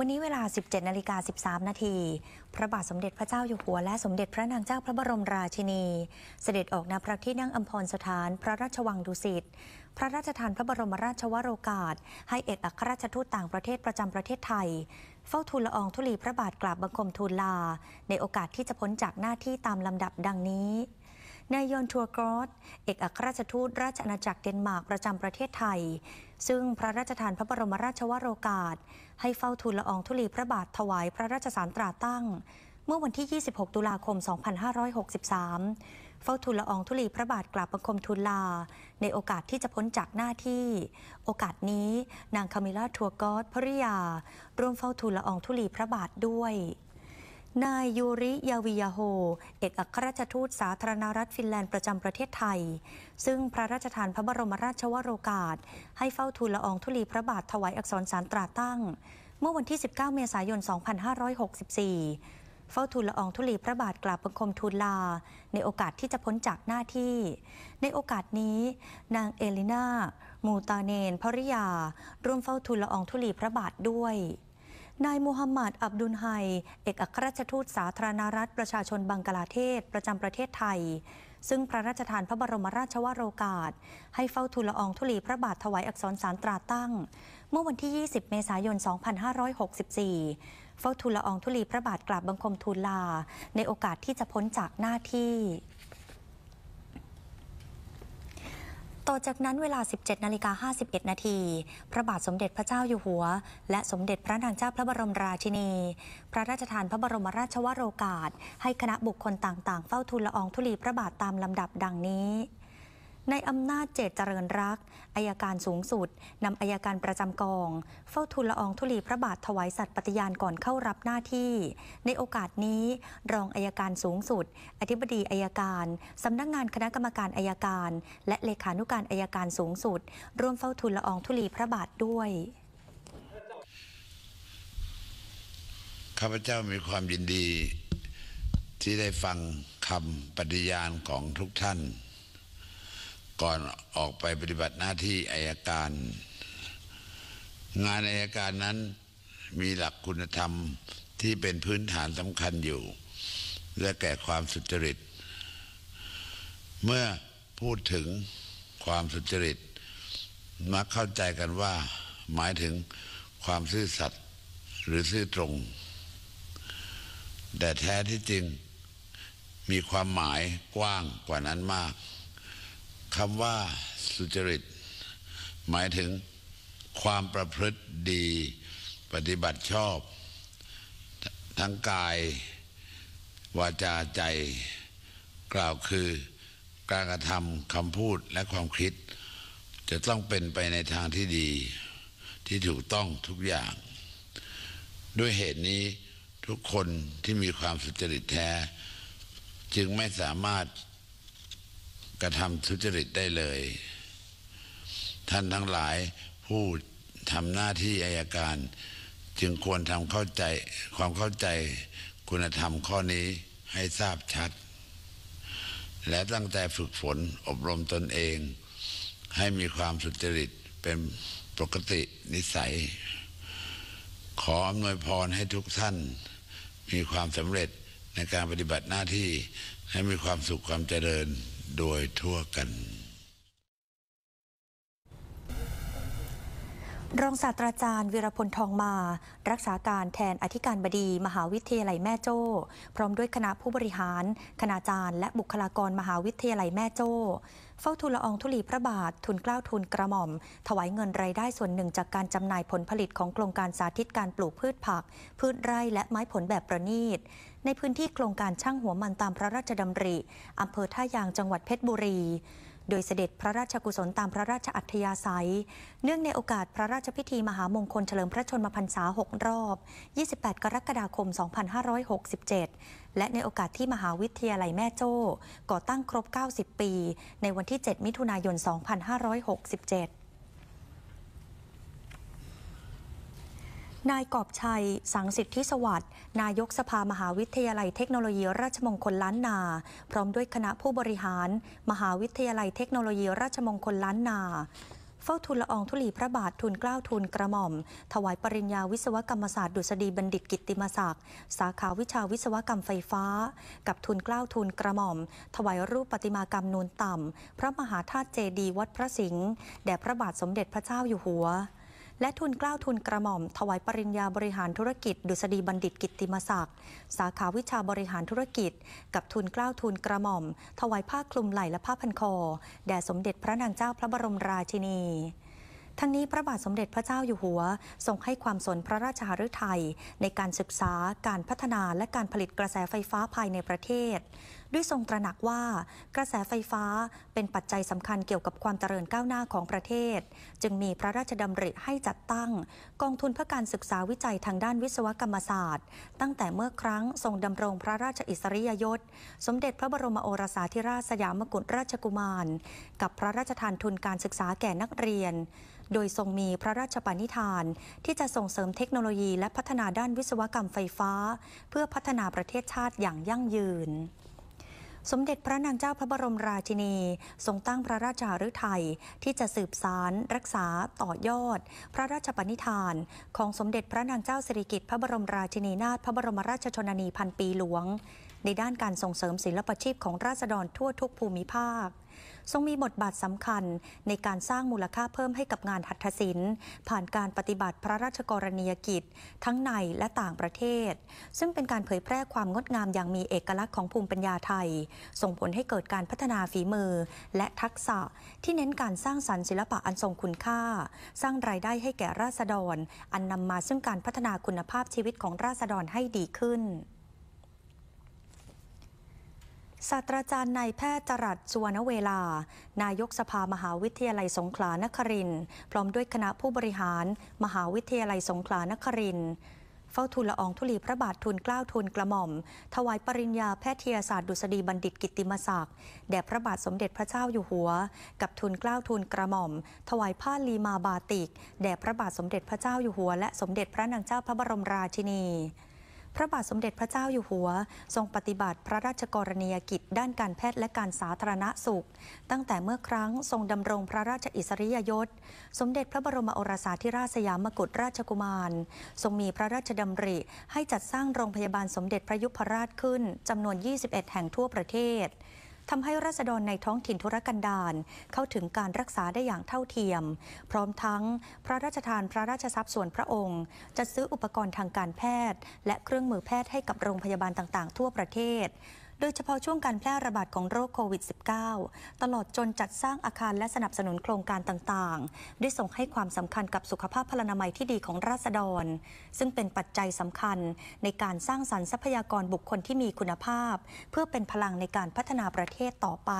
วันนี้เวลา 17 นาฬิกา 13 นาที พระบาทสมเด็จพระเจ้าอยู่หัวและสมเด็จพระนางเจ้าพระบรมราชินี เสด็จออกณพระที่นั่งอัมพรสถานพระราชวังดุสิต พระราชทานพระบรมราชวโรกาสให้เอกอัครราชทูตต่างประเทศประจำประเทศไทย เฝ้าทูลละอองทุลีพระบาทกราบบังคมทูลลา ในโอกาสที่จะพ้นจากหน้าที่ตามลำดับดังนี้นายยอนทัวกรอสเอกอัครราชทูตราชอาณาจักรเดนมาร์กประจำประเทศไทย ซึ่งพระราชทานพระบรมราชวโรกาสให้เฝ้าทูลละอองธุลีพระบาทถวายพระราชสารตราตั้ง เมื่อวันที่ 26 ตุลาคม 2563 เฝ้าทูลละอองธุลีพระบาทกราบบังคมทูลลา ในโอกาสที่จะพ้นจากหน้าที่ โอกาสนี้นางคามิล่าทัวกอสภริยาร่วมเฝ้าทูลละอองธุลีพระบาทด้วยนายยูริยาวิยาโฮเอกอัครราชทูตสาธารณรัฐฟินแลนด์ประจำประเทศไทย ซึ่งพระราชทานพระบรมราชวโรกาส ให้เฝ้าทูลละอองธุลีพระบาทถวายอักษรสารตราตั้ง เมื่อวันที่ 19 เมษายน 2564 เฝ้าทูลละอองธุลีพระบาทกราบบังคมทูลลา ในโอกาสที่จะพ้นจากหน้าที่ ในโอกาสนี้ นางเอลินามูตาเนน ภริยา ร่วมเฝ้าทูลละอองธุลีพระบาทด้วยนายมูฮัมหมัด อับดุลไฮเอกอัครราชทูตสาธารณรัฐประชาชนบังกลาเทศประจำประเทศไทย ซึ่งพระราชทานพระบรมราชวโรกาส ให้เฝ้าทูลอองธุลีพระบาทถวายอักษรสารตราตั้งเมื่อวันที่ 20 เมษายน 2564 เฝ้าทูลอองธุลีพระบาทกราบบังคม ทูลลาในโอกาสที่จะพ้นจากหน้าที่ต่อจากนั้นเวลา 17 นาฬิกา 51 นาที พระบาทสมเด็จพระเจ้าอยู่หัว และสมเด็จพระนางเจ้าพระบรมราชินี พระราชทานพระบรมราชวโรกาส ให้คณะบุคคลต่างๆ เฝ้าทูลละอองธุลีพระบาทตามลำดับดังนี้ในอำนาจเจตเจริญรักอายการสูงสุดนำอายการประจำกองเฝ้าทูลละอองธุลีพระบาทถวายสัตย์ปฏิญาณก่อนเข้า รับหน้าที่ ในโอกาสนี้รองอายการสูงสุด อธิบดีอายการสำนักงงานคณะกรรมการอายการ และเลขานุการอายการสูงสุดร่วมเฝ้าทูลละอองธุลีพระบาทด้วยข้าพเจ้ามีความยินดี ที่ได้ฟังคำปฏิญาณของทุกท่านก่อนออกไปปฏิบัติหน้าที่อายการ งานอายการนั้นมีหลักคุณธรรมที่เป็นพื้นฐานสำคัญอยู่ และแก่ความสุจริต เมื่อพูดถึงความสุจริตมักเข้าใจกันว่า หมายถึงความซื่อสัตย์หรือซื่อตรงแต่แท้ที่จริงมีความหมายกว้างกว่านั้นมากคำว่าสุจริต หมายถึงความประพฤติดี ปฏิบัติชอบ ทั้งกาย วาจาใจกล่าวคือการกระทำคำพูดและความคิด จะต้องเป็นไปในทางที่ดี ที่ถูกต้องทุกอย่าง ด้วยเหตุนี้ทุกคนที่มีความสุจริตแท้ จึงไม่สามารถกระทำทุจริตได้เลย ท่านทั้งหลายผู้ทำหน้าที่อายการ จึงควรทำเข้าใจความเข้าใจคุณธรรมข้อนี้ให้ทราบชัด และตั้งใจฝึกฝนอบรมตนเอง ให้มีความสุจริตเป็นปกตินิสัย ขออำนวยพรให้ทุกท่าน มีความสำเร็จในการปฏิบัติหน้าที่ให้มีความสุขความเจริญโดยทั่วกันรองศาสตราจารย์วิรพลทองมา รักษาการแทนอธิการบดีมหาวิทยาลัยแม่โจ้ พร้อมด้วยคณะผู้บริหาร คณาจารย์ และบุคลากรมหาวิทยาลัยแม่โจ้ เฝ้าทูลละอองทุลีพระบาท ทุนกล้าวทุนกระหม่อม ถวายเงินรายได้ส่วนหนึ่งจากการจำหน่ายผลผลิตของโครงการสาธิตการปลูกพืชผัก พืชไร่และไม้ผลแบบประณีต ในพื้นที่โครงการช่างหัวมันตามพระราชดำริอำเภอท่ายางจังหวัดเพชรบุรีโดยเสด็จพระราชกุศลตามพระราชอัธยาศัย เนื่องในโอกาสพระราชพิธีมหามงคลเฉลิมพระชนมพรรษา 6 รอบ 28 กรกฎาคม 2567 และในโอกาสที่มหาวิทยาลัยแม่โจ้ก่อตั้งครบ 90 ปี ในวันที่ 7 มิถุนายน 2567นายกอบชัยสังสิทธิสวัสดิ์ นายกสภามหาวิทยาลัยเทคโนโลยีราชมงคลล้านนา พร้อมด้วยคณะผู้บริหาร มหาวิทยาลัยเทคโนโลยีราชมงคลล้านนา เฝ้าทูลละอองทุลีพระบาททูลเกล้าทูลกระหม่อม ถวายปริญญาวิศวกรรมศาสตร์ดุษฎีบัณฑิตกิติมศักดิ์สาขาวิชาวิศวกรรมไฟฟ้า กับทูลเกล้าทูลกระหม่อม ถวายรูปปฏิมากรรมนูนต่ำพระมหาธาตุเจดีย์วัดพระสิงห์แด่พระบาทสมเด็จพระเจ้าอยู่หัวและทุนกล้าวทุนกระหม่อม ถวายปริญญาบริหารธุรกิจ ดุษฎีบัณฑิตกิตติมศักดิ์สาขาวิชาบริหารธุรกิจ กับทุนกล้าวทุนกระหม่อม ถวายผ้าคลุมไหล่และผ้าพันคอแด่สมเด็จพระนางเจ้าพระบรมราชินี ทั้งนี้พระบาทสมเด็จพระเจ้าอยู่หัวทรงให้ความสนพระราชหฤทัยในการศึกษาการพัฒนาและการผลิตกระแสไฟฟ้าภายในประเทศด้วยทรงตระหนักว่า กระแสไฟฟ้าเป็นปัจจัยสำคัญเกี่ยวกับความเจริญก้าวหน้าของประเทศ จึงมีพระราชดำริให้จัดตั้ง กองทุนเพื่อการศึกษาวิจัยทางด้านวิศวกรรมศาสตร์ตั้งแต่เมื่อครั้งทรงดำรงพระราชอิสริยยศ สมเด็จพระบรมโอรสาธิราชสยามกุฎราชกุมาร กับพระราชทานทุนการศึกษาแก่นักเรียน โดยทรงมีพระราชปณิธานที่จะส่งเสริมเทคโนโลยีและพัฒนาด้านวิศวกรรมไฟฟ้า เพื่อพัฒนาประเทศชาติอย่างยั่งยืนสมเด็จพระนางเจ้าพระบรมราชินีทรงตั้งพระราชาฤทัยที่จะสืบสารรักษา ต่อยอด พระราชปณิธานของสมเด็จพระนางเจ้าสิริกิติ์พระบรมราชินีนาถพระบรมราชชนนีพันปีหลวง ในด้านการส่งเสริมศิลปชีพของราษฎรทั่วทุกภูมิภาคทรงมีบทบาทสำคัญในการสร้างมูลค่าเพิ่มให้กับงานหัตถศิลป์ ผ่านการปฏิบัติพระราชกรณียกิจทั้งในและต่างประเทศ ซึ่งเป็นการเผยแพร่ความงดงามอย่างมีเอกลักษณ์ของภูมิปัญญาไทย ส่งผลให้เกิดการพัฒนาฝีมือและทักษะที่เน้นการสร้างสรรค์ศิลปะอันทรงคุณค่า สร้างรายได้ให้แก่ราษฎร อันนำมาซึ่งการพัฒนาคุณภาพชีวิตของราษฎรให้ดีขึ้นศาสตราจารย์นายแพทย์จรัสสุวรรณเวลา นายกสภามหาวิทยาลัยสงขลานครินพร้อมด้วยคณะผู้บริหาร มหาวิทยาลัยสงขลานครินเฝ้าทูลละอองธุลีพระบาททุนเกล้าทุนกระหม่อม ถวายปริญญาแพทยศาสตร์ดุษฎีบัณฑิตกิติมศักดิ์แด่พระบาทสมเด็จพระเจ้าอยู่หัว กับทุนเกล้าทุนกระหม่อม ถวายผ้าลีมาบาติก แด่พระบาทสมเด็จพระเจ้าอยู่หัว และสมเด็จพระนางเจ้าพระบรมราชินีพระบาทสมเด็จพระเจ้าอยู่หัว ทรงปฏิบัติพระราชกรณียกิจ ด้านการแพทย์และการสาธารณสุข ตั้งแต่เมื่อครั้งทรงดำรงพระราชอิสริยยศ สมเด็จพระบรมโอรสาธิราชสยามกุฎราชกุมารทรงมีพระราชดำริให้จัดสร้างโรงพยาบาลสมเด็จพระยุพราชขึ้นจำนวน 21 แห่งทั่วประเทศทำให้ราษฎรในท้องถิ่นธุรกันดารเข้าถึงการรักษาได้อย่างเท่าเทียม พร้อมทั้งพระราชทานพระราชทรัพย์ส่วนพระองค์จะซื้ออุปกรณ์ทางการแพทย์ และเครื่องมือแพทย์ให้กับโรงพยาบาลต่างๆทั่วประเทศโดยเฉพาะช่วงการแพร่ระบาดของโรคโควิด -19 ตลอดจนจัดสร้างอาคารและสนับสนุนโครงการต่างๆ ได้ส่งให้ความสำคัญกับสุขภาพพลานามัยที่ดีของราษฎร ซึ่งเป็นปัจจัยสำคัญในการสร้างสรรค์ทรัพยากรบุคคลที่มีคุณภาพ เพื่อเป็นพลังในการพัฒนาประเทศต่อไป